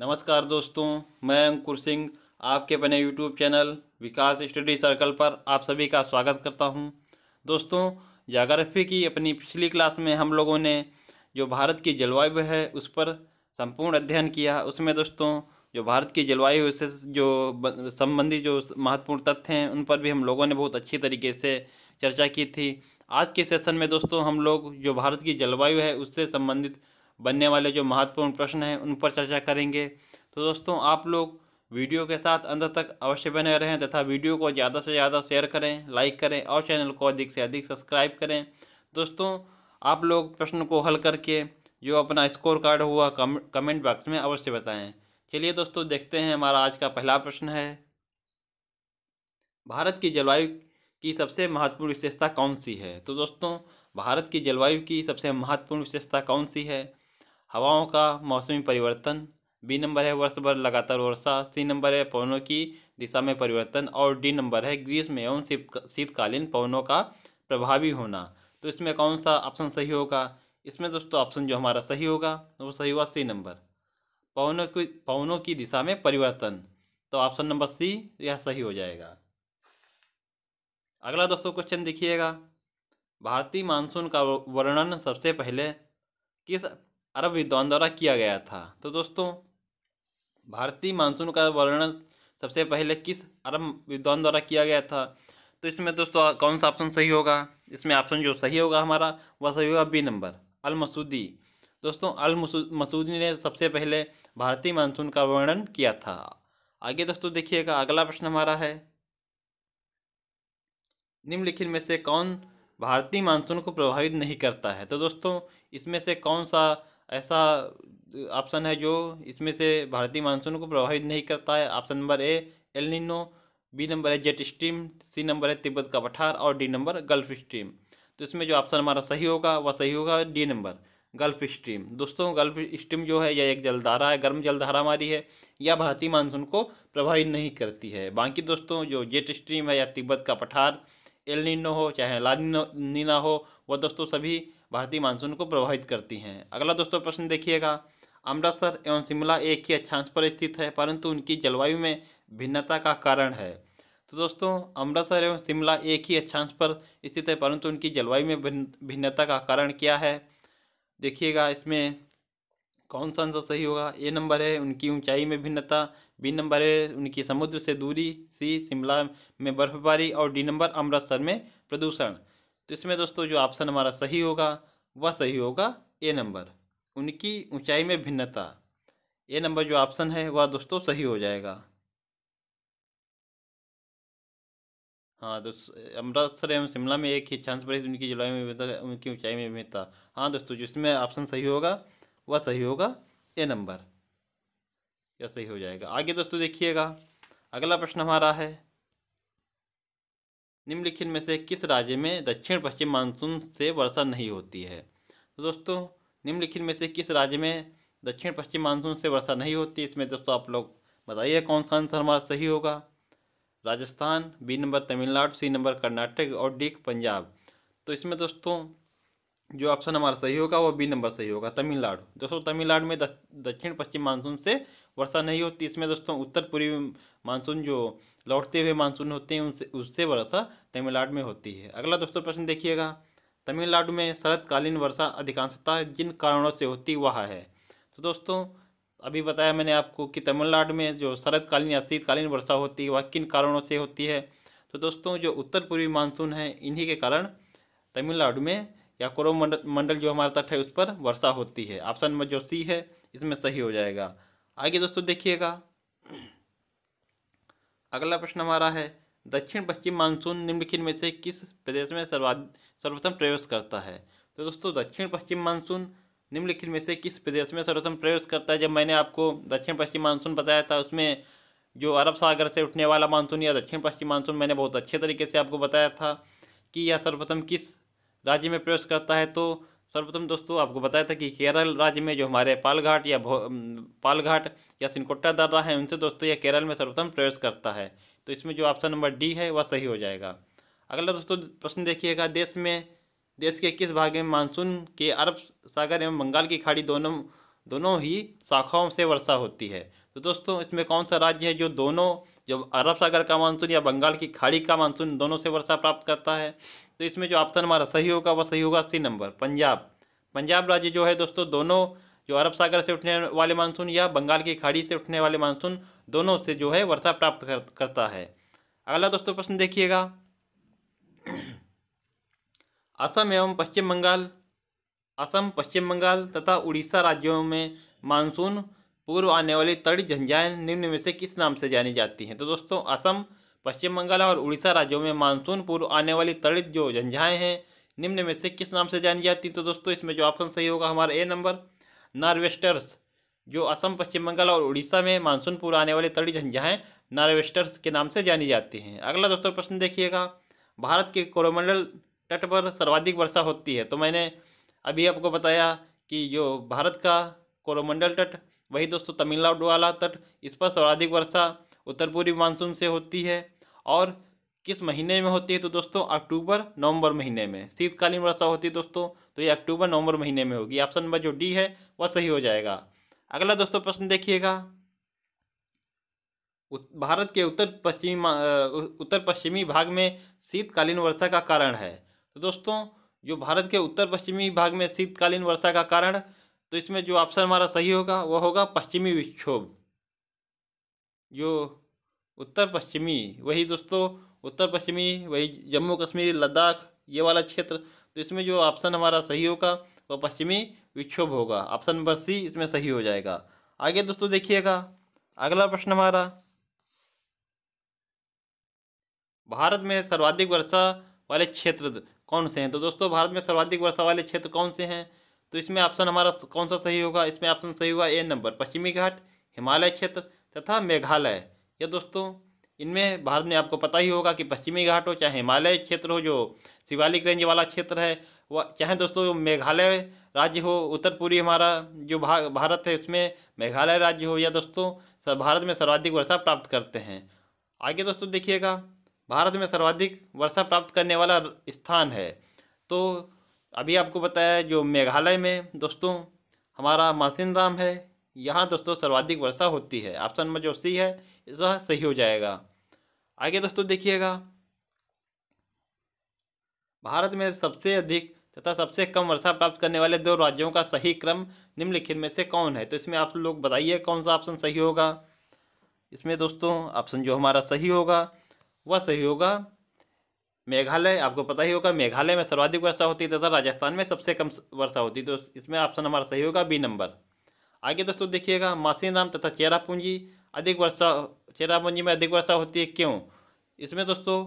नमस्कार दोस्तों मैं अंकुर सिंह आपके अपने YouTube channel Vikas study circle पर आप सभी का स्वागत करता हूं दोस्तों जोग्राफी की अपनी पिछली क्लास में हम लोगों ने जो भारत की जलवायु है उस पर संपूर्ण अध्ययन किया उसमें दोस्तों जो भारत की जलवायु से जो संबंधी जो महत्वपूर्ण तथ्य हैं उन पर भी हम लोगों ने बहुत अच्छी तरीके से चर्चा की थी आज के सेशन में दोस्तों हम लोग जो भारत की जलवायु है उससे संबंधित बनने वाले जो महत्वपूर्ण प्रश्न हैं उन पर चर्चा करेंगे तो दोस्तों आप लोग वीडियो के साथ अंत तक अवश्य बने रहें तथा वीडियो को ज़्यादा से ज़्यादा शेयर करें लाइक करें और चैनल को अधिक से अधिक सब्सक्राइब करें दोस्तों आप लोग प्रश्न को हल करके जो अपना स्कोर कार्ड हुआ कम, कमेंट बॉक्स में अवश्य बताएं चलिए दोस्तों देखते हैं हमारा आज का पहला प्रश्न है भारत की जलवायु की सबसे महत्वपूर्ण विशेषता कौन सी है तो दोस्तों भारत की जलवायु की सबसे महत्वपूर्ण विशेषता कौन सी है हवाओं का मौसमी परिवर्तन बी नंबर है वर्ष भर लगातार वर्षा सी नंबर है पवनों की दिशा में परिवर्तन और डी नंबर है ग्रीष्म एवं शीतकालीन पवनों का प्रभावी होना तो इसमें कौन सा ऑप्शन सही होगा इसमें दोस्तों ऑप्शन जो हमारा सही होगा वो सही हुआ सी नंबर पवनों की पवनों की दिशा में परिवर्तन तो ऑप्शन नंबर सी यह सही हो जाएगा अगला दोस्तों क्वेश्चन देखिएगा भारतीय मानसून का वर्णन सबसे पहले किस अरब विद्वान द्वारा किया गया था तो दोस्तों भारतीय मानसून का वर्णन सबसे पहले किस अरब विद्वान द्वारा किया गया था तो इसमें दोस्तों कौन सा ऑप्शन सही होगा इसमें ऑप्शन जो सही होगा हमारा वह सही होगा बी नंबर अल मसूदी दोस्तों अल मसूदी ने सबसे पहले भारतीय मानसून का वर्णन किया था आगे दोस्तों देखिएगा अगला प्रश्न हमारा है निम्नलिखित में से कौन भारतीय मानसून को प्रभावित नहीं करता है तो दोस्तों इसमें से कौन सा ऐसा ऑप्शन है जो इसमें से भारतीय मानसून को प्रभावित नहीं करता है option number A Nino B number है जेट स्ट्रीम सी नंबर है तिब्बत का पठार और डी नंबर गल्फ स्ट्रीम तो इसमें जो ऑप्शन हमारा सही होगा वह सही होगा डी नंबर गल्फ स्ट्रीम दोस्तों गल्फ स्ट्रीम जो है यह एक जलधारा है गर्म जलधारा हमारी है यह भारतीय मानसून को प्रभावित नहीं करती है बाकी दोस्तों जो जेट स्ट्रीम है या तिब्बत का पठार एल निनो हो चाहे लाल नीना हो वह दोस्तों सभी भारतीय मानसून को प्रभावित करती हैं अगला दोस्तों प्रश्न देखिएगा अमृतसर एवं शिमला एक ही अच्छांश पर स्थित है परंतु उनकी जलवायु में भिन्नता का कारण है तो दोस्तों अमृतसर एवं शिमला एक ही अच्छांश पर स्थित है परंतु उनकी जलवायु में भिन्नता का कारण क्या है देखिएगा इसमें कौन सा आंसर सही होगा ए नंबर है उनकी ऊंचाई में भिन्नता बी नंबर है उनकी समुद्र से दूरी सी शिमला में बर्फबारी और डी नंबर अमृतसर में प्रदूषण तो इसमें दोस्तों जो ऑप्शन हमारा सही होगा वह सही होगा ए नंबर उनकी ऊंचाई में भिन्नता ए नंबर जो ऑप्शन है वह दोस्तों सही हो जाएगा हाँ दोस्तों अमृतसर एवं शिमला में एक ही चांस पर उनकी जुलाई में भिन्नता उनकी ऊंचाई में भिन्नता हाँ दोस्तों जिसमें ऑप्शन सही होगा वह सही होगा ए नंबर यह सही हो जाएगा आगे दोस्तों देखिएगा अगला प्रश्न हमारा है निम्नलिखित में से किस राज्य में दक्षिण पश्चिम मानसून से वर्षा नहीं होती है तो दोस्तों निम्नलिखित में से किस राज्य में दक्षिण पश्चिम मानसून से वर्षा नहीं होती इसमें दोस्तों आप लोग बताइए कौन सा आंसर हमारा सही होगा Rajasthan B number Tamil Nadu C number Karnataka और डी पंजाब तो इसमें दोस्तों जो ऑप्शन हमारा सही होगा वो बी नंबर सही होगा तमिलनाडु दोस्तों तमिलनाडु में दक्षिण पश्चिम मानसून से वर्षा नहीं होती इसमें दोस्तों उत्तर पूर्वी मानसून जो लौटते हुए मानसून होते हैं उनसे उससे वर्षा तमिलनाडु में होती है अगला दोस्तों प्रश्न देखिएगा तमिलनाडु में शरतकालीन वर्षा अधिकांशता जिन कारणों से होती वह है तो दोस्तों अभी बताया मैंने आपको कि तमिलनाडु में जो शरतकालीन या शीतकालीन वर्षा होती है वह किन कारणों से होती है तो दोस्तों जो उत्तर पूर्वी मानसून है इन्हीं के कारण तमिलनाडु में या कोरोमंडल मंडल जो हमारा तट है उस पर वर्षा होती है ऑप्शन नंबर जो सी है इसमें सही हो जाएगा आगे दोस्तों देखिएगा अगला प्रश्न हमारा है दक्षिण पश्चिम मानसून निम्नलिखित में से किस प्रदेश में सर्वाधिक सर्वप्रथम प्रवेश करता है तो दोस्तों दक्षिण पश्चिम मानसून निम्नलिखित में से किस प्रदेश में सर्वप्रथम प्रवेश करता है जब मैंने आपको दक्षिण पश्चिम मानसून बताया था उसमें जो अरब सागर से उठने वाला मानसून या दक्षिण पश्चिम मानसून मैंने बहुत अच्छे तरीके से आपको बताया था कि यह सर्वप्रथम किस राज्य में प्रवेश करता है तो सर्वप्रथम दोस्तों आपको बताया था कि केरल राज्य में जो हमारे पालघाट या पालघाट या सिनकोट्टा दर्रा है उनसे दोस्तों यह केरल में सर्वप्रथम प्रवेश करता है तो इसमें जो ऑप्शन नंबर डी है वह सही हो जाएगा अगला दोस्तों प्रश्न देखिएगा देश में देश के किस भाग में मानसून के अरब सागर एवं बंगाल की खाड़ी दोनों दोनों ही शाखाओं से वर्षा होती है तो दोस्तों इसमें कौन सा राज्य है जो दोनों जो अरब सागर का मानसून या बंगाल की खाड़ी का मानसून दोनों से वर्षा प्राप्त करता है तो इसमें जो ऑप्शन हमारा सही होगा वह सही होगा सी नंबर पंजाब पंजाब राज्य जो है दोस्तों दोनों जो अरब सागर से उठने वाले मानसून या बंगाल की खाड़ी से उठने वाले मानसून दोनों से जो है वर्षा प्राप्त कर, करता है अगला दोस्तों प्रश्न देखिएगा असम एवं पश्चिम बंगाल असम पश्चिम बंगाल तथा उड़ीसा राज्यों में मानसून पूर्व आने वाली तड़ी झंझाएँ निम्न में से किस नाम से जानी जाती हैं तो दोस्तों असम पश्चिम बंगाल और उड़ीसा राज्यों में मानसून पूर्व आने वाली तड़ित जो झंझाएँ हैं निम्न में से किस नाम से जानी जाती हैं तो दोस्तों इसमें जो ऑप्शन सही होगा हमारा ए नंबर नार्वेस्टर्स जो असम पश्चिम बंगाल और उड़ीसा में मानसून पूर्व आने वाली तड़ी झंझाएँ नार्वेस्टर्स के नाम से जानी जाती हैं अगला दोस्तों प्रश्न देखिएगा भारत के कोरोमंडल तट पर सर्वाधिक वर्षा होती है तो मैंने अभी आपको बताया कि जो भारत का कोरोमंडल तट वही दोस्तों तमिलनाडु वाला तट इस पर सर्वाधिक वर्षा उत्तर पूर्वी मानसून से होती है और किस महीने में होती है तो दोस्तों अक्टूबर नवंबर महीने में शीतकालीन वर्षा होती है दोस्तों तो ये अक्टूबर नवंबर महीने में होगी ऑप्शन नंबर जो डी है वह सही हो जाएगा अगला दोस्तों प्रश्न देखिएगा भारत के उत्तर पश्चिमी उत्तर पश्चिमी भाग में शीतकालीन वर्षा का कारण है तो दोस्तों जो भारत के उत्तर पश्चिमी भाग में शीतकालीन वर्षा का कारण तो इसमें जो ऑप्शन हमारा सही होगा वह होगा पश्चिमी विक्षोभ जो उत्तर पश्चिमी वही दोस्तों उत्तर पश्चिमी वही जम्मू कश्मीर लद्दाख ये वाला क्षेत्र तो इसमें जो ऑप्शन हमारा सही होगा वह पश्चिमी विक्षोभ होगा ऑप्शन नंबर सी इसमें सही हो जाएगा आगे दोस्तों देखिएगा अगला प्रश्न हमारा भारत में सर्वाधिक वर्षा वाले क्षेत्र कौन से हैं तो दोस्तों भारत में सर्वाधिक वर्षा वाले क्षेत्र कौन से हैं तो इसमें ऑप्शन हमारा कौन सा सही होगा इसमें ऑप्शन सही होगा ए नंबर पश्चिमी घाट हिमालय क्षेत्र तथा मेघालय यह दोस्तों इनमें भारत में आपको पता ही होगा कि पश्चिमी घाट हो चाहे हिमालय क्षेत्र हो जो शिवालिक रेंज वाला क्षेत्र है वह चाहे दोस्तों मेघालय राज्य हो उत्तर पूर्वी हमारा जो भारत है उसमें मेघालय राज्य हो या दोस्तों भारत में सर्वाधिक वर्षा प्राप्त करते हैं आगे दोस्तों देखिएगा भारत में सर्वाधिक वर्षा प्राप्त करने वाला स्थान है तो अभी आपको बताया जो मेघालय में दोस्तों हमारा मासिन राम है यहाँ दोस्तों सर्वाधिक वर्षा होती है ऑप्शन नंबर जो सी है इसका सही हो जाएगा आगे दोस्तों देखिएगा भारत में सबसे अधिक तथा सबसे कम वर्षा प्राप्त करने वाले दो राज्यों का सही क्रम निम्नलिखित में से कौन है तो इसमें आप लोग बताइए कौन सा ऑप्शन सही होगा इसमें दोस्तों ऑप्शन जो हमारा सही होगा वह सही होगा मेघालय आपको पता ही होगा मेघालय में सर्वाधिक वर्षा होती है तथा राजस्थान में सबसे कम वर्षा होती है तो इसमें ऑप्शन हमारा सही होगा बी नंबर आगे दोस्तों देखिएगा मासीराम तथा चेरापूंजी अधिक वर्षा चेरापूंजी में अधिक वर्षा होती है क्यों इसमें दोस्तों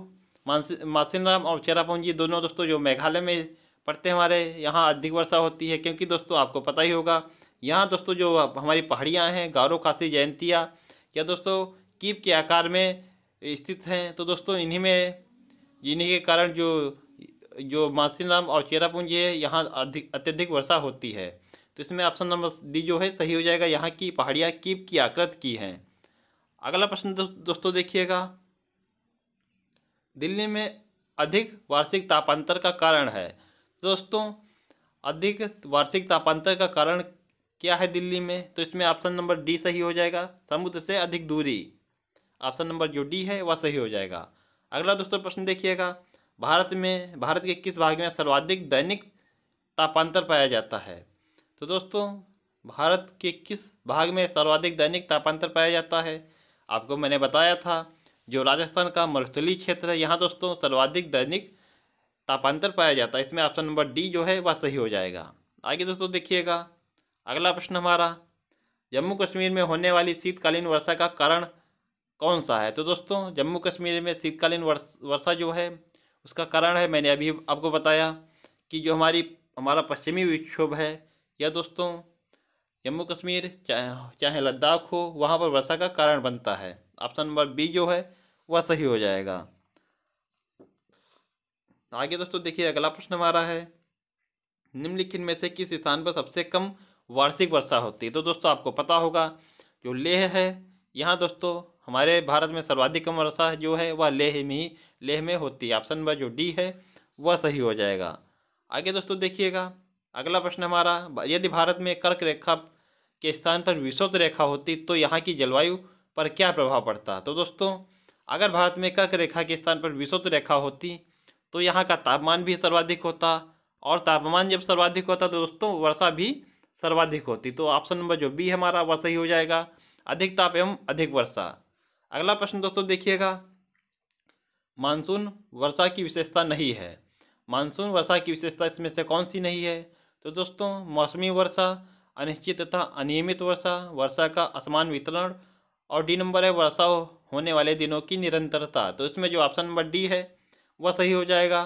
मानसी मासीराम और चेरापूंजी दोनों दोस्तों जो मेघालय में पड़ते हैं हमारे यहाँ अधिक वर्षा होती है क्योंकि दोस्तों आपको पता ही होगा यहाँ दोस्तों जो हमारी पहाड़ियाँ हैं गारो खासी जयंतिया या दोस्तों कीप के आकार में स्थित हैं तो दोस्तों इन्हीं में जिन्हीं के कारण जो जो मासीराम और चेरापूंजी है यहाँ अधिक अत्यधिक वर्षा होती है तो इसमें ऑप्शन नंबर डी जो है सही हो जाएगा यहाँ की पहाड़ियाँ कीप की आकृत की हैं अगला प्रश्न दो, दोस्तों देखिएगा दिल्ली में अधिक वार्षिक तापांतर का कारण है दोस्तों अधिक वार्षिक तापांतर का कारण क्या है दिल्ली में तो इसमें ऑप्शन नंबर डी सही हो जाएगा समुद्र से अधिक दूरी ऑप्शन नंबर जो डी है वह सही हो जाएगा अगला दोस्तों प्रश्न देखिएगा भारत में भारत के किस भाग में सर्वाधिक दैनिक तापांतर पाया जाता है तो दोस्तों भारत के किस भाग में सर्वाधिक दैनिक तापांतर पाया जाता है आपको मैंने बताया था जो राजस्थान का मरुस्थली क्षेत्र है यहाँ दोस्तों सर्वाधिक दैनिक तापांतर पाया जाता है इसमें ऑप्शन नंबर डी जो है वह सही हो जाएगा आगे दोस्तों देखिएगा अगला प्रश्न हमारा जम्मू कश्मीर में होने वाली शीतकालीन वर्षा का कारण कौन सा है तो दोस्तों जम्मू कश्मीर में शीतकालीन वर्षा जो है उसका कारण है मैंने अभी आपको बताया कि जो हमारी हमारा पश्चिमी विक्षोभ है या दोस्तों जम्मू कश्मीर चाहे चाहे लद्दाख हो वहाँ पर वर्षा का कारण बनता है ऑप्शन नंबर बी जो है वह सही हो जाएगा आगे दोस्तों देखिए अगला प्रश्न हमारा है निम्नलिखित में से किस स्थान पर सबसे कम वार्षिक वर्षा होती है तो दोस्तों आपको पता होगा जो लेह है यहाँ दोस्तों हमारे भारत में सर्वाधिक कम वर्षा जो है वह लेह में ही लेह में होती है ऑप्शन नंबर जो डी है वह सही हो जाएगा आगे दोस्तों देखिएगा अगला प्रश्न हमारा यदि भारत में कर्क रेखा के स्थान पर विशुद्ध रेखा होती तो यहाँ की जलवायु पर क्या प्रभाव पड़ता तो दोस्तों अगर भारत में कर्क रेखा के स्थान पर विशुद्ध रेखा होती तो यहाँ का तापमान भी सर्वाधिक होता और तापमान जब सर्वाधिक होता तो दोस्तों वर्षा भी सर्वाधिक होती तो ऑप्शन नंबर जो बी हमारा वह सही हो जाएगा अधिक ताप एवं अधिक वर्षा अगला प्रश्न दोस्तों देखिएगा मानसून वर्षा की विशेषता नहीं है मानसून वर्षा की विशेषता इसमें से कौन सी नहीं है तो दोस्तों मौसमी वर्षा अनिश्चित तथा अनियमित वर्षा वर्षा का असमान वितरण और डी नंबर है वर्षा होने वाले दिनों की निरंतरता तो इसमें जो ऑप्शन नंबर डी है वह सही हो जाएगा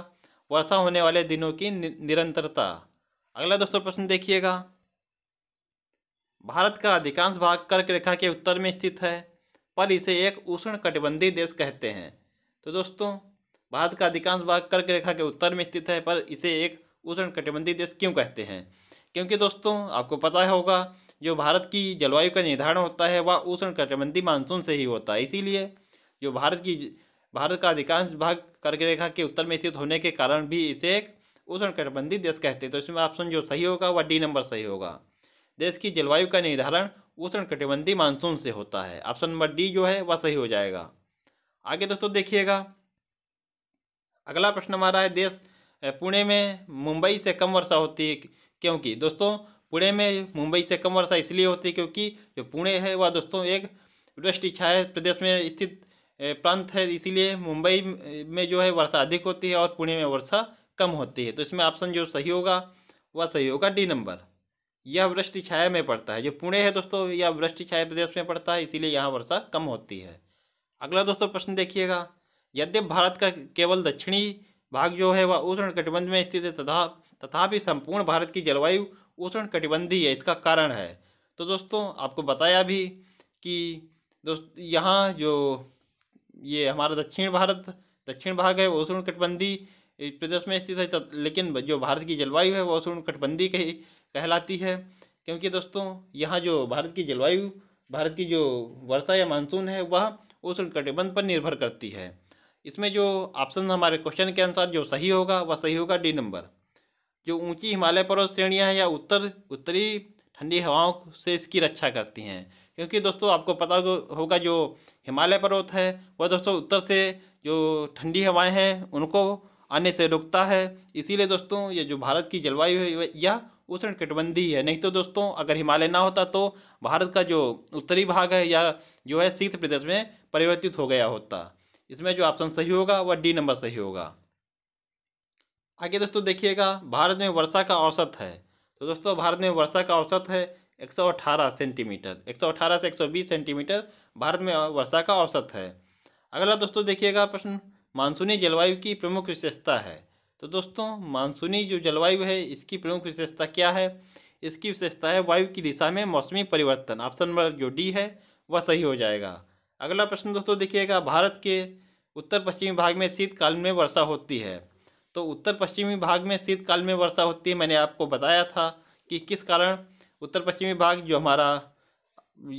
वर्षा होने वाले दिनों की निरंतरता अगला दोस्तों प्रश्न देखिएगा भारत का अधिकांश भाग कर्क रेखा के उत्तर में स्थित है पर इसे एक उष्ण कटिबंधीय देश कहते हैं तो दोस्तों भारत का अधिकांश भाग कर्क रेखा के उत्तर में स्थित है पर इसे एक उष्ण कटिबंधीय देश क्यों कहते हैं क्योंकि दोस्तों आपको पता होगा जो भारत की जलवायु का निर्धारण होता है वह उष्ण कटिबंधीय मानसून से ही होता है इसीलिए जो भारत की भारत का अधिकांश भाग कर्क रेखा के उत्तर में स्थित होने के कारण भी इसे एक उष्ण कटिबंधीय देश कहते हैं तो इसमें ऑप्शन जो सही होगा वह डी नंबर सही होगा देश की जलवायु का निर्धारण कटिबंधी मानसून से होता है ऑप्शन नंबर डी जो है वह सही हो जाएगा आगे दोस्तों देखिएगा अगला प्रश्न हमारा है देश पुणे में मुंबई से कम वर्षा होती है क्योंकि दोस्तों पुणे में मुंबई से कम वर्षा इसलिए होती है क्योंकि जो पुणे है वह दोस्तों एक वृष्टि छाए प्रदेश में स्थित प्रांत है इसीलिए मुंबई में जो है वर्षा अधिक होती है और पुणे में वर्षा कम होती है तो इसमें ऑप्शन जो सही होगा वह सही होगा डी नंबर यह वृष्टि छाया में पड़ता है जो पुणे है दोस्तों यह वृष्टि छाया प्रदेश में पड़ता है इसीलिए यहाँ वर्षा कम होती है अगला दोस्तों प्रश्न देखिएगा यद्यप भारत का केवल दक्षिणी भाग जो है वह उष्ण कटिबंध में स्थित है तथा तथापि संपूर्ण भारत की जलवायु उष्ण कटिबंधी है इसका कारण है तो दोस्तों आपको बताया भी कि दोस्त यहाँ जो ये हमारा दक्षिण भारत दक्षिण भाग है वो उष्ण कटिबंधी प्रदेश में स्थित है लेकिन जो भारत की जलवायु है वह उष्ण कटिबंधी के कहलाती है क्योंकि दोस्तों यहाँ जो भारत की जलवायु भारत की जो वर्षा या मानसून है वह उष्ण कटिबंध पर निर्भर करती है इसमें जो ऑप्शन हमारे क्वेश्चन के अनुसार जो सही होगा वह सही होगा डी नंबर जो ऊंची हिमालय पर्वत श्रेणियाँ हैं या उत्तर उत्तरी ठंडी हवाओं से इसकी रक्षा करती हैं क्योंकि दोस्तों आपको पता होगा जो हिमालय पर्वत है वह दोस्तों उत्तर से जो ठंडी हवाएं हैं उनको आने से रुकता है इसीलिए दोस्तों ये जो भारत की जलवायु है यह उष्ण कटबंधी है नहीं तो दोस्तों अगर हिमालय ना होता तो भारत का जो उत्तरी भाग है या जो है शीत प्रदेश में परिवर्तित हो गया होता इसमें जो ऑप्शन सही होगा वह डी नंबर सही होगा आगे दोस्तों देखिएगा भारत में वर्षा का औसत है तो दोस्तों भारत में वर्षा का औसत है 118 सेंटीमीटर 118 से 120 सेंटीमीटर भारत में वर्षा का औसत है अगला दोस्तों देखिएगा प्रश्न मानसूनी जलवायु की प्रमुख विशेषता है तो दोस्तों मानसूनी जो जलवायु है इसकी प्रमुख विशेषता क्या है इसकी विशेषता है वायु की दिशा में मौसमी परिवर्तन ऑप्शन नंबर जो डी है वह सही हो जाएगा अगला प्रश्न दोस्तों देखिएगा भारत के उत्तर पश्चिमी भाग में शीतकाल में वर्षा होती है तो उत्तर पश्चिमी भाग में शीतकाल में वर्षा होती है मैंने आपको बताया था कि किस कारण उत्तर पश्चिमी भाग जो हमारा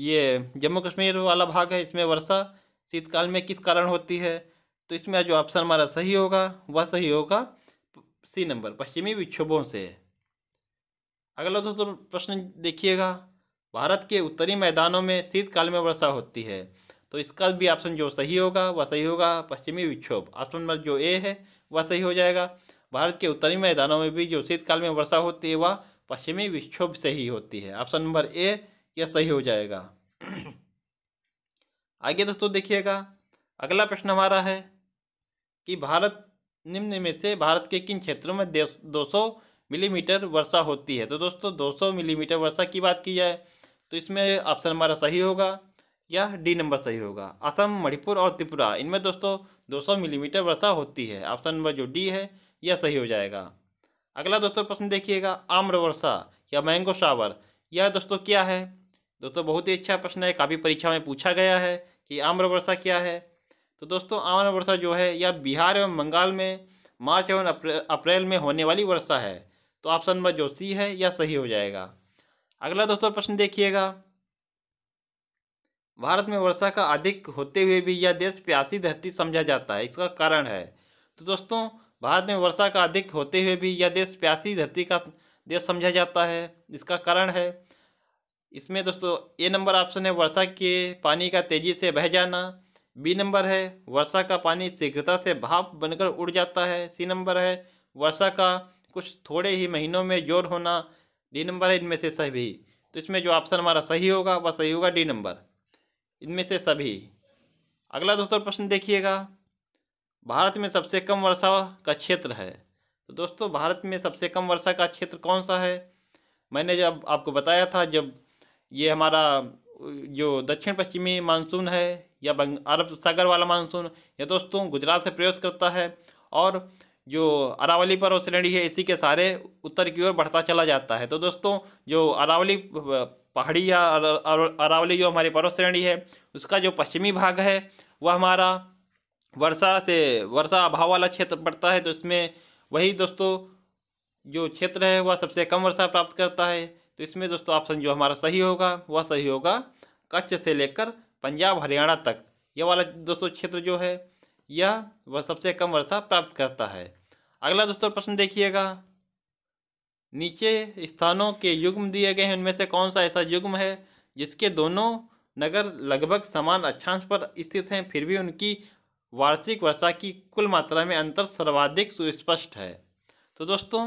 ये जम्मू कश्मीर वाला भाग है इसमें वर्षा शीतकाल में किस कारण होती है तो इसमें जो ऑप्शन हमारा सही होगा वह सही होगा सी नंबर पश्चिमी विक्षोभों से अगला दोस्तों तो प्रश्न देखिएगा भारत के उत्तरी मैदानों में शीतकाल में वर्षा होती है तो इसका भी ऑप्शन जो सही होगा वह सही होगा पश्चिमी विक्षोभ ऑप्शन नंबर जो ए है वह सही हो जाएगा भारत के उत्तरी मैदानों में भी जो शीतकाल में वर्षा होती है वह पश्चिमी विक्षोभ से ही होती है ऑप्शन नंबर ए यह सही हो जाएगा आगे दोस्तों देखिएगा अगला प्रश्न हमारा है कि भारत निम्न में से भारत के किन क्षेत्रों में दो सौ मिलीमीटर वर्षा होती है तो दोस्तों दो सौ मिलीमीटर वर्षा की बात की जाए तो इसमें ऑप्शन हमारा सही होगा या डी नंबर सही होगा असम मणिपुर और त्रिपुरा इनमें दोस्तों 200 मिलीमीटर वर्षा होती है ऑप्शन नंबर जो डी है यह सही हो जाएगा अगला दोस्तों प्रश्न देखिएगा आम्र वर्षा या मैंगो शावर यह दोस्तों क्या है दोस्तों बहुत ही अच्छा प्रश्न है काफ़ी परीक्षा में पूछा गया है कि आम्र वर्षा क्या है तो दोस्तों आवन वर्षा जो है यह बिहार एवं बंगाल में मार्च एवं अप्रैल में होने वाली वर्षा है तो ऑप्शन नंबर जो सी है यह सही हो जाएगा अगला दोस्तों प्रश्न देखिएगा भारत में वर्षा का अधिक होते हुए भी यह देश प्यासी धरती समझा जाता है इसका कारण है तो दोस्तों भारत में वर्षा का अधिक होते हुए भी यह देश प्यासी धरती का देश समझा जाता है इसका कारण है इसमें दोस्तों ए नंबर ऑप्शन है वर्षा के पानी का तेज़ी से बह जाना बी नंबर है वर्षा का पानी शीघ्रता से भाप बनकर उड़ जाता है सी नंबर है वर्षा का कुछ थोड़े ही महीनों में जोर होना डी नंबर है इनमें से सभी तो इसमें जो ऑप्शन हमारा सही होगा वह सही होगा डी नंबर इनमें से सभी अगला दोस्तों प्रश्न देखिएगा भारत में सबसे कम वर्षा का क्षेत्र है तो दोस्तों भारत में सबसे कम वर्षा का क्षेत्र कौन सा है मैंने जब आपको बताया था जब ये हमारा जो दक्षिण पश्चिमी मानसून है या बंग अरब सागर वाला मानसून या दोस्तों गुजरात से प्रवेश करता है और जो अरावली पर्व श्रेणी है इसी के सहारे उत्तर की ओर बढ़ता चला जाता है तो दोस्तों जो अरावली पहाड़ी या अरावली जो हमारी पर्वत श्रेणी है उसका जो पश्चिमी भाग है वह हमारा वर्षा से वर्षा अभाव वाला क्षेत्र पड़ता है तो इसमें वही दोस्तों जो क्षेत्र है वह सबसे कम वर्षा प्राप्त करता है तो इसमें दोस्तों ऑप्शन जो हमारा सही होगा वह सही होगा कच्छ से लेकर पंजाब हरियाणा तक यह वाला दोस्तों क्षेत्र जो है यह वह सबसे कम वर्षा प्राप्त करता है अगला दोस्तों प्रश्न देखिएगा नीचे स्थानों के युग्म दिए गए हैं उनमें से कौन सा ऐसा युग्म है जिसके दोनों नगर लगभग समान अक्षांश पर स्थित हैं फिर भी उनकी वार्षिक वर्षा की कुल मात्रा में अंतर सर्वाधिक सुस्पष्ट है तो दोस्तों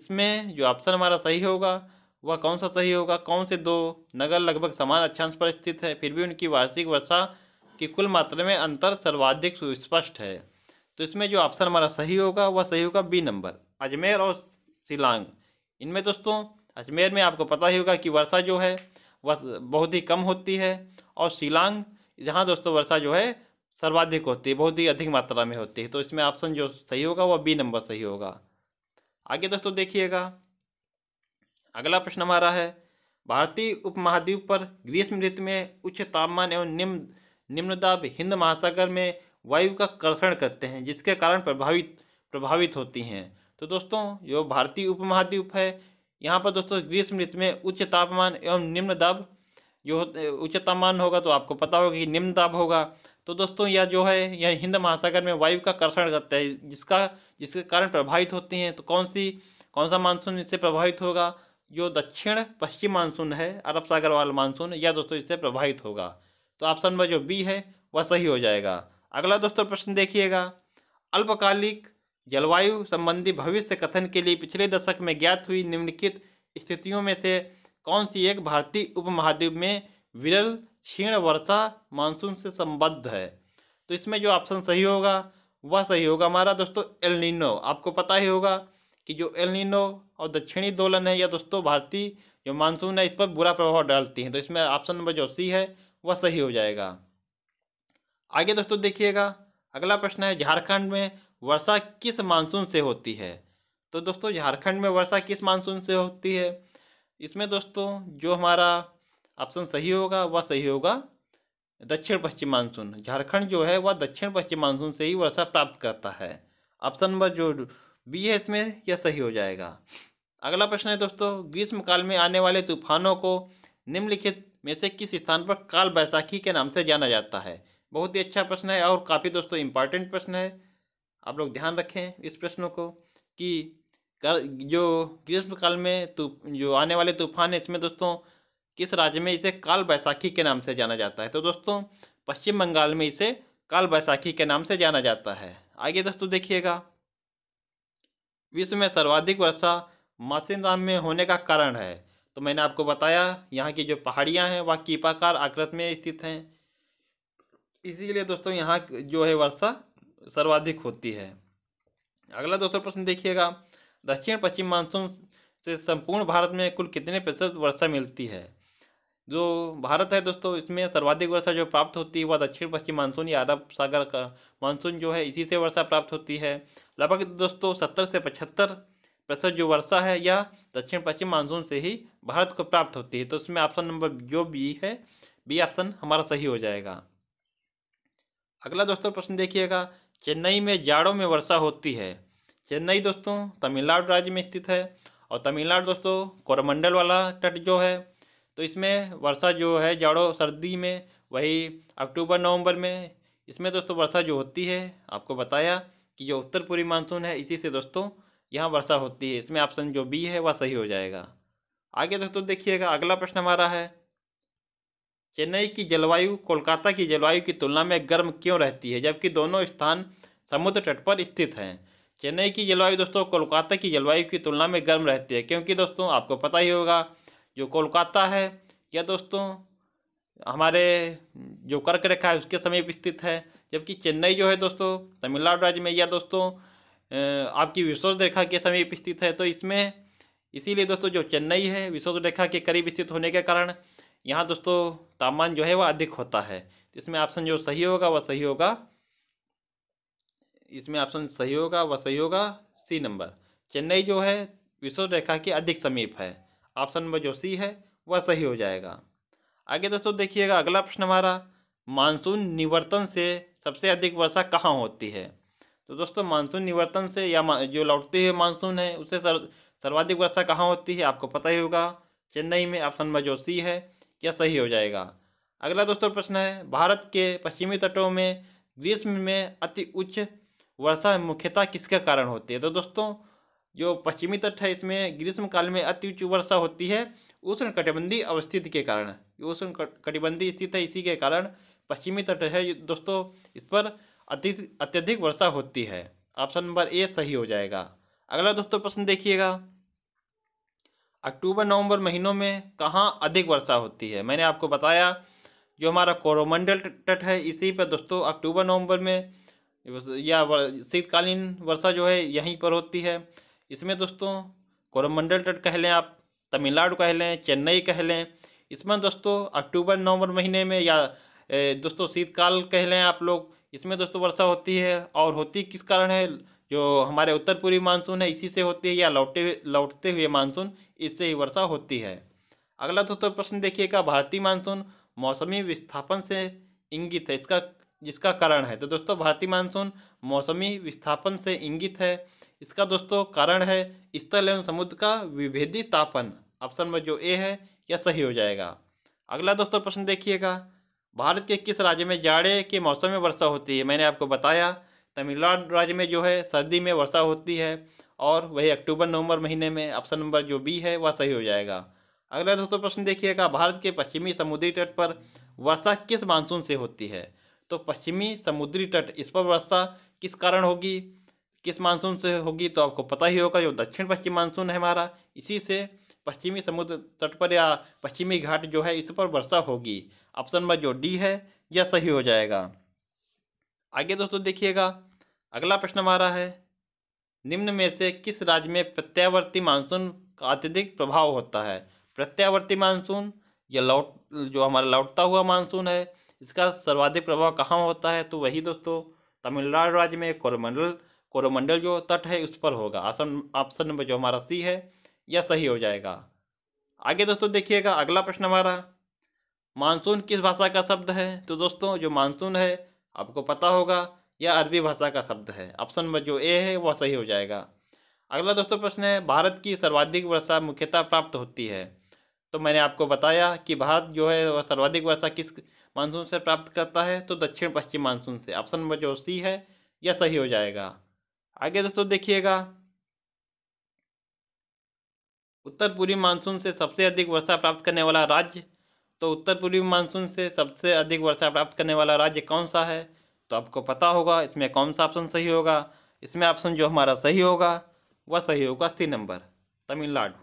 इसमें जो ऑप्शन हमारा सही होगा वह कौन सा सही होगा कौन से दो नगर लगभग समान अक्षांश पर स्थित है फिर भी उनकी वार्षिक वर्षा की कुल मात्रा में अंतर सर्वाधिक सुस्पष्ट है तो इसमें जो ऑप्शन हमारा सही होगा वह सही होगा बी नंबर अजमेर और शिलांग इनमें दोस्तों अजमेर में आपको पता ही होगा कि वर्षा जो है वह बहुत ही कम होती है और शिलांग जहाँ दोस्तों वर्षा जो है सर्वाधिक होती है बहुत ही अधिक मात्रा में होती है तो इसमें ऑप्शन जो सही होगा वह बी नंबर सही होगा आगे दोस्तों देखिएगा अगला प्रश्न हमारा है भारतीय उपमहाद्वीप पर ग्रीष्म ऋतु में उच्च तापमान एवं निम्न निम्न दाब हिंद महासागर में वायु का कर्षण करते हैं जिसके कारण प्रभावित प्रभावित होती हैं तो दोस्तों जो भारतीय उपमहाद्वीप है यहाँ पर दोस्तों ग्रीष्म ऋतु में उच्च तापमान एवं निम्न दाब जो उच्च तापमान होगा तो आपको पता होगा कि निम्न दाब होगा तो दोस्तों यह जो है यह हिंद महासागर में वायु का कर्षण करता है जिसका जिसके कारण प्रभावित होती हैं तो कौन सी कौन सा मानसून इससे प्रभावित होगा जो दक्षिण पश्चिम मानसून है अरब सागर वाला मानसून या दोस्तों इससे प्रभावित होगा तो ऑप्शन नंबर जो बी है वह सही हो जाएगा अगला दोस्तों प्रश्न देखिएगा अल्पकालिक जलवायु संबंधी भविष्य कथन के लिए पिछले दशक में ज्ञात हुई निम्नलिखित स्थितियों में से कौन सी एक भारतीय उपमहाद्वीप में विरल क्षीण वर्षा मानसून से संबद्ध है तो इसमें जो ऑप्शन सही होगा वह सही होगा हमारा दोस्तों एलनिनो आपको पता ही होगा कि जो एलनिनो और दक्षिणी दोलन है या दोस्तों भारतीय जो मानसून है इस पर बुरा प्रभाव डालती हैं तो इसमें ऑप्शन नंबर जो सी है वह सही हो जाएगा आगे दोस्तों देखिएगा अगला प्रश्न है झारखंड में वर्षा किस मानसून से होती है तो दोस्तों झारखंड में वर्षा किस मानसून से होती है इसमें दोस्तों जो हमारा ऑप्शन सही होगा वह सही होगा दक्षिण पश्चिम मानसून झारखंड जो है वह दक्षिण पश्चिम मानसून से ही वर्षा प्राप्त करता है ऑप्शन नंबर जो बी है इसमें यह सही हो जाएगा अगला प्रश्न है दोस्तों ग्रीष्मकाल में आने वाले तूफानों को निम्नलिखित में से किस स्थान पर काल बैसाखी के नाम से जाना जाता है बहुत ही अच्छा प्रश्न है और काफ़ी दोस्तों इम्पॉर्टेंट प्रश्न है आप लोग ध्यान रखें इस प्रश्नों को कि जो ग्रीष्मकाल में तू जो आने वाले तूफान है इसमें दोस्तों किस राज्य में इसे काल बैसाखी के नाम से जाना जाता है तो दोस्तों पश्चिम बंगाल में इसे काल बैसाखी के नाम से जाना जाता है आगे दोस्तों देखिएगा विश्व में सर्वाधिक वर्षा मासिनराम में होने का कारण है तो मैंने आपको बताया यहाँ की जो पहाड़ियाँ हैं वह कीपाकार आकृत में स्थित हैं इसीलिए दोस्तों यहाँ जो है वर्षा सर्वाधिक होती है अगला दोस्तों प्रश्न देखिएगा दक्षिण पश्चिम मानसून से संपूर्ण भारत में कुल कितने प्रतिशत वर्षा मिलती है जो भारत है दोस्तों इसमें सर्वाधिक वर्षा जो प्राप्त होती है वह दक्षिण पश्चिम मानसून या अरब सागर का मानसून जो है इसी से वर्षा प्राप्त होती है लगभग दोस्तों सत्तर से पचहत्तर प्रतिशत जो वर्षा है यह दक्षिण पश्चिम मानसून से ही भारत को प्राप्त होती है तो इसमें ऑप्शन नंबर जो बी है बी ऑप्शन हमारा सही हो जाएगा अगला दोस्तों प्रश्न देखिएगा चेन्नई में जाड़ों में वर्षा होती है चेन्नई दोस्तों तमिलनाडु राज्य में स्थित है और तमिलनाडु दोस्तों कोरमंडल वाला तट जो है तो इसमें वर्षा जो है जाड़ो सर्दी में वही अक्टूबर नवंबर में इसमें दोस्तों वर्षा जो होती है आपको बताया कि जो उत्तर पूर्वी मानसून है इसी से दोस्तों यहाँ वर्षा होती है इसमें ऑप्शन जो बी है वह सही हो जाएगा आगे दोस्तों देखिएगा अगला प्रश्न हमारा है चेन्नई की जलवायु कोलकाता की जलवायु की तुलना में गर्म क्यों रहती है जबकि दोनों स्थान समुद्र तट पर स्थित हैं चेन्नई की जलवायु दोस्तों कोलकाता की जलवायु की तुलना में गर्म रहती है क्योंकि दोस्तों आपको पता ही होगा जो कोलकाता है या दोस्तों हमारे जो कर्क रेखा है उसके समीप स्थित है जबकि चेन्नई जो है दोस्तों तमिलनाडु राज्य में या दोस्तों आपकी विशोध रेखा के समीप स्थित है तो इसमें इसीलिए दोस्तों जो चेन्नई है विशोष रेखा के करीब स्थित होने के कारण यहाँ दोस्तों तापमान जो है वह अधिक होता है तो इसमें ऑप्शन जो सही होगा वह सही होगा इसमें ऑप्शन सही होगा वह सही होगा सी नंबर चेन्नई जो है विश्व रेखा के अधिक समीप है ऑप्शन नंबर जो सी है वह सही हो जाएगा आगे दोस्तों देखिएगा अगला प्रश्न हमारा मानसून निवर्तन से सबसे अधिक वर्षा कहाँ होती है तो दोस्तों मानसून निवर्तन से या जो लौटती हुए मानसून है उससे सर्वाधिक वर्षा कहाँ होती है आपको पता ही होगा चेन्नई में ऑप्शन नंबर जो सी है क्या सही हो जाएगा अगला दोस्तों प्रश्न है भारत के पश्चिमी तटों में ग्रीष्म में अति उच्च वर्षा मुख्यतः किसके कारण होती है तो दोस्तों जो पश्चिमी तट है इसमें ग्रीष्म काल में अति उच्च वर्षा होती है उष्ण कटिबंधी अवस्थित के कारण उष्ण कटिबंधी स्थित है इसी के कारण पश्चिमी तट है दोस्तों इस पर अत्यधिक वर्षा होती है ऑप्शन नंबर ए सही हो जाएगा अगला दोस्तों प्रश्न देखिएगा अक्टूबर नवंबर महीनों में कहाँ अधिक वर्षा होती है मैंने आपको बताया जो हमारा कोरोमंडल तट है इसी पर दोस्तों अक्टूबर नवंबर में या शीतकालीन वर्षा जो है यहीं पर होती है इसमें दोस्तों कोरमंडल तट कह लें आप तमिलनाडु कह लें चेन्नई कह लें इसमें दोस्तों अक्टूबर नवंबर महीने में या दोस्तों शीतकाल कह लें आप लोग इसमें दोस्तों वर्षा होती है और होती किस कारण है जो हमारे उत्तर पूर्वी मानसून है इसी से होती है या लौटे लौटते हुए मानसून इससे ही वर्षा होती है अगला दोस्तों प्रश्न देखिएगा भारतीय मानसून मौसमी विस्थापन से इंगित है इसका जिसका कारण है तो दोस्तों भारतीय मानसून मौसमी विस्थापन से इंगित है इसका दोस्तों कारण है स्थल एवं समुद्र का विभेदी तापन ऑप्शन में जो ए है यह सही हो जाएगा अगला दोस्तों प्रश्न देखिएगा भारत के किस राज्य में जाड़े के मौसम में वर्षा होती है मैंने आपको बताया तमिलनाडु राज्य में जो है सर्दी में वर्षा होती है और वही अक्टूबर नवंबर महीने में ऑप्शन नंबर जो बी है वह सही हो जाएगा अगला दोस्तों प्रश्न देखिएगा भारत के पश्चिमी समुद्री तट पर वर्षा किस मानसून से होती है तो पश्चिमी समुद्री तट इस पर वर्षा किस कारण होगी किस मानसून से होगी तो आपको पता ही होगा जो दक्षिण पश्चिम मानसून है हमारा इसी से पश्चिमी समुद्र तट पर या पश्चिमी घाट जो है इस पर वर्षा होगी ऑप्शन नंबर जो डी है यह सही हो जाएगा आगे दोस्तों देखिएगा अगला प्रश्न हमारा है निम्न में से किस राज्य में प्रत्यावर्ती मानसून का अत्यधिक प्रभाव होता है प्रत्यावर्ती मानसून या लौट जो हमारा लौटता हुआ मानसून है इसका सर्वाधिक प्रभाव कहाँ होता है तो वही दोस्तों तमिलनाडु राज्य में कोरमंडल कोरोमंडल जो तट है उस पर होगा ऑप्शन ऑप्शन नंबर जो हमारा सी है यह सही हो जाएगा आगे दोस्तों देखिएगा अगला प्रश्न हमारा मानसून किस भाषा का शब्द है तो दोस्तों जो मानसून है आपको पता होगा यह अरबी भाषा का शब्द है ऑप्शन नंबर जो ए है वह सही हो जाएगा अगला दोस्तों प्रश्न है भारत की सर्वाधिक वर्षा मुख्यतः प्राप्त होती है तो मैंने आपको बताया कि भारत जो है वह सर्वाधिक वर्षा किस मानसून से प्राप्त करता है तो दक्षिण पश्चिम मानसून से ऑप्शन नंबर जो सी है यह सही हो जाएगा आगे दोस्तों देखिएगा उत्तर पूर्वी मानसून से सबसे अधिक वर्षा प्राप्त करने वाला राज्य तो उत्तर पूर्वी मानसून से सबसे अधिक वर्षा प्राप्त करने वाला राज्य कौन सा है तो आपको पता होगा इसमें कौन सा ऑप्शन सही होगा इसमें ऑप्शन जो हमारा सही होगा वह सही होगा सी नंबर तमिलनाडु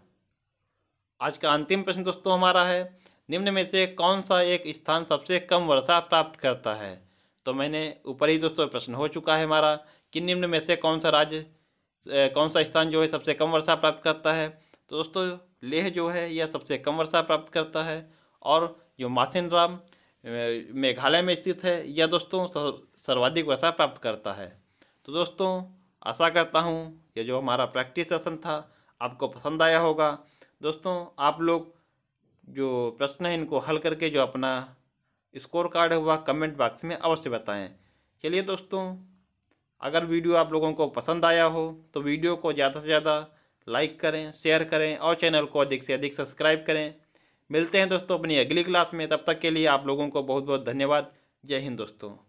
आज का अंतिम प्रश्न दोस्तों हमारा है निम्न में से कौन सा एक स्थान सबसे कम वर्षा प्राप्त करता है तो मैंने ऊपर ही दोस्तों प्रश्न हो चुका है हमारा कि निम्न में से कौन सा राज्य कौन सा स्थान जो है सबसे कम वर्षा प्राप्त करता है तो दोस्तों लेह जो है यह सबसे कम वर्षा प्राप्त करता है और जो राम मेघालय में स्थित है यह दोस्तों सर्वाधिक वर्षा प्राप्त करता है तो दोस्तों आशा करता हूँ यह जो हमारा प्रैक्टिस सेशन था आपको पसंद आया होगा दोस्तों आप लोग जो प्रश्न है इनको हल करके जो अपना स्कोर कार्ड हुआ कमेंट बॉक्स में अवश्य बताएं चलिए दोस्तों अगर वीडियो आप लोगों को पसंद आया हो तो वीडियो को ज़्यादा से ज़्यादा लाइक करें शेयर करें और चैनल को अधिक से अधिक सब्सक्राइब करें मिलते हैं दोस्तों अपनी अगली क्लास में तब तक के लिए आप लोगों को बहुत बहुत धन्यवाद जय हिंद दोस्तों